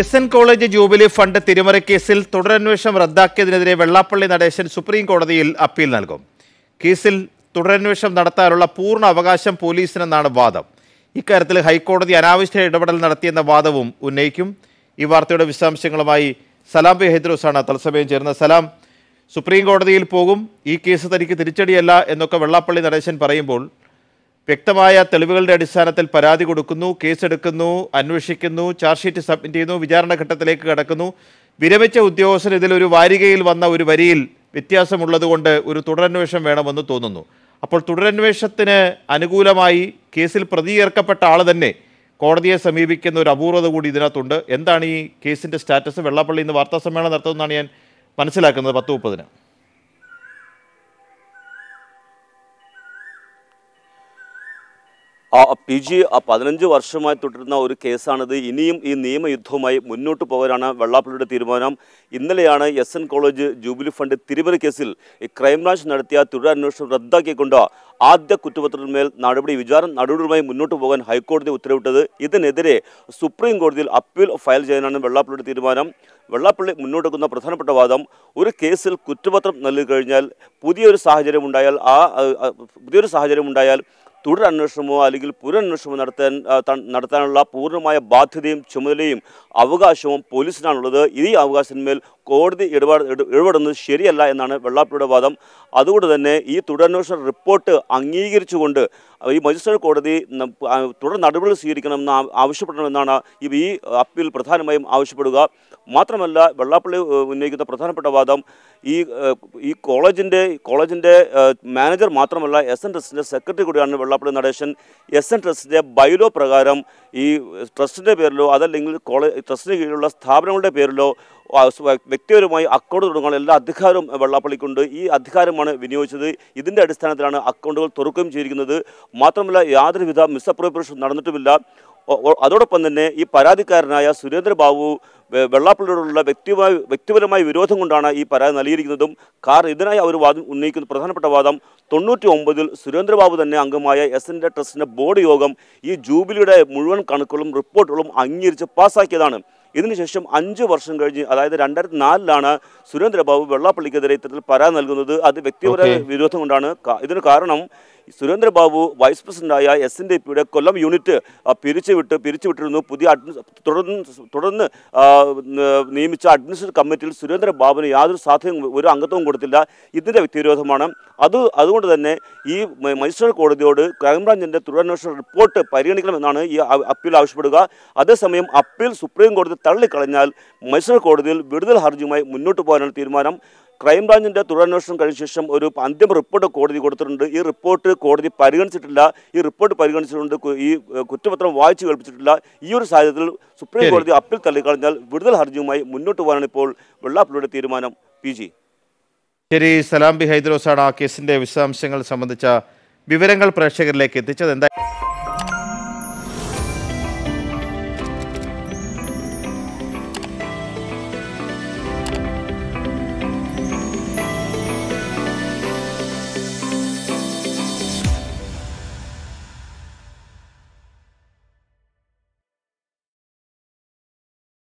S N college jubilee fund തിരിമറി കേസിൽ തുടരന്വേഷണം റദ്ദാക്കിയതിനെതിരെ വെള്ളാപ്പള്ളി നടേശൻ സുപ്രീം കോടതിയിൽ അപ്പീൽ നൽകും കേസിൽ തുടരന്വേഷണം നടത്താനുള്ള പൂർണ്ണ അവകാശം പോലീസിനെന്നാണ് വാദം ഇക്കാര്യത്തിൽ ഹൈക്കോടതി അനാവശ്യ ഇടപെടൽ നടത്തിയെന്ന വാദവും ഉന്നയിക്കും ഈ വാർത്തയുടെ വിശദാംശങ്ങളുമായി സലാം പി ഹൈദ്രോസാണ് തത്സമയം ചേർന്ന സലാം സുപ്രീം കോടതിയിൽ പോകും ഈ കേസ് തനിക്ക് തിരിച്ചടിയല്ല എന്നൊക്കെ വെള്ളാപ്പള്ളി നടേശൻ പറയുമ്പോൾ വ്യക്തമായ തെളിവുകളുടെ അടിസ്ഥാനത്തിൽ പരാതി കൊടുക്കുന്നു കേസെടുക്കുന്നു അന്വേഷിക്കുന്നു ചാർജ് ഷീറ്റ് സബ്മിറ്റ് ചെയ്യുന്നു വിചാരണഘട്ടത്തിലേക്ക് ഘട്ടത്തിലേക്ക് കടക്കുന്നു വിരമിച്ച ഉദ്യോഗസ്ഥൻ ഇതിലൊരു വാരികയിൽ വന്ന ഒരു വരിയിൽ വ്യത്യാസമുള്ളതുകൊണ്ട് ഒരു തുടരന്വേഷണം വേണമെന്ന് തോന്നുന്നു അപ്പോൾ തുടരന്വേഷണത്തിന് അനുകൂലമായി കേസിൽ പ്രതി ആൾ തന്നെ കോടതിയെ സമീപിക്കുന്ന ഒരു അപൂർവത കൂടി ഇതിനകത്തുണ്ട് എന്താണ് ഈ കേസിൻ്റെ സ്റ്റാറ്റസ് വെള്ളാപ്പള്ളി ഇന്ന് വാർത്താ നടത്തുമെന്നാണ് ഞാൻ മനസ്സിലാക്കുന്നത് പത്ത് മുപ്പതിന് ആ പി ജി പതിനഞ്ച് വർഷമായി തുടരുന്ന ഒരു കേസാണിത് ഇനിയും ഈ നിയമയുദ്ധവുമായി മുന്നോട്ട് പോകാനാണ് വെള്ളാപ്പള്ളിയുടെ തീരുമാനം ഇന്നലെയാണ് S N college jubilee fund തിരുവരി കേസിൽ ക്രൈംബ്രാഞ്ച് നടത്തിയ തുടരന്വേഷണം റദ്ദാക്കിക്കൊണ്ട് ആദ്യ കുറ്റപത്രത്തിന്മേൽ നടപടി വിചാരണ നടപടികളുമായി മുന്നോട്ട് പോകാൻ ഹൈക്കോടതി ഉത്തരവിട്ടത് ഇതിനെതിരെ സുപ്രീം കോടതിയിൽ അപ്പീൽ ഫയൽ ചെയ്യാനാണ് വെള്ളാപ്പള്ളിയുടെ തീരുമാനം വെള്ളാപ്പള്ളി മുന്നോട്ട് മുന്നോട്ടെക്കുന്ന പ്രധാനപ്പെട്ട വാദം ഒരു കേസിൽ കുറ്റപത്രം നൽകി കഴിഞ്ഞാൽ പുതിയൊരു സാഹചര്യം ഉണ്ടായാൽ ആ പുതിയൊരു സാഹചര്യം ഉണ്ടായാൽ തുടരന്വേഷണമോ അല്ലെങ്കിൽ പുനരന്വേഷണമോ നടത്താൻ നടത്താനുള്ള പൂർണ്ണമായ ബാധ്യതയും ചുമതലയും അവകാശവും പോലീസിനാണുള്ളത് ഈ അവകാശത്തിന്മേൽ കോടതി ഇടപാട് ഇടപെടുന്നത് ശരിയല്ല എന്നാണ് വെള്ളാപ്പള്ളിയുടെ വാദം അതുകൊണ്ട് തന്നെ ഈ തുടരന്വേഷണ റിപ്പോർട്ട് അംഗീകരിച്ചുകൊണ്ട് ഈ മജിസ്ട്രേറ്റ് കോടതി തുടർ നടപടികൾ സ്വീകരിക്കണമെന്ന് ആവശ്യപ്പെടണമെന്നാണ് ഈ അപ്പീൽ പ്രധാനമായും ആവശ്യപ്പെടുക മാത്രമല്ല വെള്ളാപ്പള്ളി ഉന്നയിക്കുന്ന പ്രധാനപ്പെട്ട വാദം ഈ ഈ കോളേജിൻ്റെ കോളേജിൻ്റെ മാനേജർ മാത്രമല്ല എസ് എൻ ട്രസ്റ്റിൻ്റെ സെക്രട്ടറി കൂടിയാണ് വെള്ളാപ്പള്ളി നടേശൻ എസ് എൻ ട്രസ്റ്റിൻ്റെ ബൈലോ പ്രകാരം ഈ ട്രസ്റ്റിൻ്റെ പേരിലോ അതല്ലെങ്കിൽ കോളേജ് ട്രസ്റ്റിന് കീഴിലുള്ള സ്ഥാപനങ്ങളുടെ പേരിലോ വ്യക്തിപരമായി അക്കൗണ്ട് തുടങ്ങാൻ എല്ലാ അധികാരവും വെള്ളാപ്പള്ളിക്കുണ്ട് ഈ അധികാരമാണ് വിനിയോഗിച്ചത് ഇതിൻ്റെ അടിസ്ഥാനത്തിലാണ് അക്കൗണ്ടുകൾ തുറക്കുകയും ചെയ്തിരിക്കുന്നത് മാത്രമല്ല യാതൊരുവിധ മിസ്അപ്രോപ്രിയേഷൻ നടന്നിട്ടുമില്ല അതോടൊപ്പം തന്നെ ഈ പരാതിക്കാരനായ സുരേന്ദ്രബാബു വെള്ളാപ്പള്ളിയോടുള്ള വ്യക്തിപരമായ വ്യക്തിപരമായ വിരോധം കൊണ്ടാണ് ഈ പരാതി നൽകിയിരിക്കുന്നതും കാരണം ഇതിനായി അവർ വാദം ഉന്നയിക്കുന്ന പ്രധാനപ്പെട്ട വാദം തൊണ്ണൂറ്റി ഒമ്പതിൽ സുരേന്ദ്രബാബു തന്നെ അംഗമായ എസ് എൻ ട്രസ്റ്റിൻ്റെ ബോർഡ് യോഗം ഈ ജൂബിലിയുടെ മുഴുവൻ കണക്കുകളും റിപ്പോർട്ടുകളും അംഗീകരിച്ച് പാസ്സാക്കിയതാണ് ഇതിനുശേഷം അഞ്ച് വർഷം കഴിഞ്ഞ് അതായത് രണ്ടായിരത്തി നാലിലാണ് സുരേന്ദ്രബാബു വെള്ളാപ്പള്ളിക്കെതിരെ ഇത്തരത്തിൽ പരാതി നൽകുന്നത് അത് വ്യക്തിപര വിരോധം കൊണ്ടാണ് ഇതിന് കാരണം സുരേന്ദ്രബാബു വൈസ് പ്രസിഡന്റായ എസ് എൻ ഡി പിയുടെ കൊല്ലം യൂണിറ്റ് പിരിച്ചുവിട്ട് പിരിച്ചുവിട്ടിരുന്നു പുതിയ തുടർന്ന് തുടർന്ന് നിയമിച്ച അഡ്മിനിസ്ട്രേറ്റീവ് കമ്മിറ്റിയിൽ സുരേന്ദ്രബാബുവിന് യാതൊരു സാധ്യതയും ഒരു അംഗത്വവും കൊടുത്തില്ല ഇതിൻ്റെ വ്യക്തിവിരോധമാണ് അത് അതുകൊണ്ട് തന്നെ ഈ മജിസ്ട്രേറ്റ് കോടതിയോട് ക്രൈംബ്രാഞ്ചിൻ്റെ തുടരന്വേഷണ റിപ്പോർട്ട് പരിഗണിക്കണമെന്നാണ് ഈ അപ്പീൽ ആവശ്യപ്പെടുക അതേസമയം അപ്പീൽ സുപ്രീം കോടതി തള്ളിക്കളഞ്ഞാൽ മജിസ്ട്രേറ്റ് കോടതിയിൽ വിടുതൽ ഹർജിയുമായി മുന്നോട്ട് പോകാനുള്ള തീരുമാനം ക്രൈംബ്രാഞ്ചിൻ്റെ തുടരന്വേഷണം കഴിഞ്ഞ ശേഷം ഒരു അന്തിമ റിപ്പോർട്ട് കോടതി കൊടുത്തിട്ടുണ്ട് ഈ റിപ്പോർട്ട് കോടതി പരിഗണിച്ചിട്ടില്ല ഈ റിപ്പോർട്ട് പരിഗണിച്ചിട്ടുണ്ട് ഈ കുറ്റപത്രം വായിച്ചു കേൾപ്പിച്ചിട്ടില്ല ഈ ഒരു സാഹചര്യത്തിൽ സുപ്രീം കോടതി അപ്പീൽ തള്ളിക്കളഞ്ഞാൽ വിടുതൽ ഹർജിയുമായി മുന്നോട്ട് പോകാനാണ് ഇപ്പോൾ വെള്ളാപ്പള്ളിയുടെ തീരുമാനം പി ജി ശരി സലാം ബി ആ കേസിൻ്റെ വിശദാംശങ്ങൾ സംബന്ധിച്ച വിവരങ്ങൾ പ്രേക്ഷകരിലേക്ക് എത്തിച്ചത് എന്തായാലും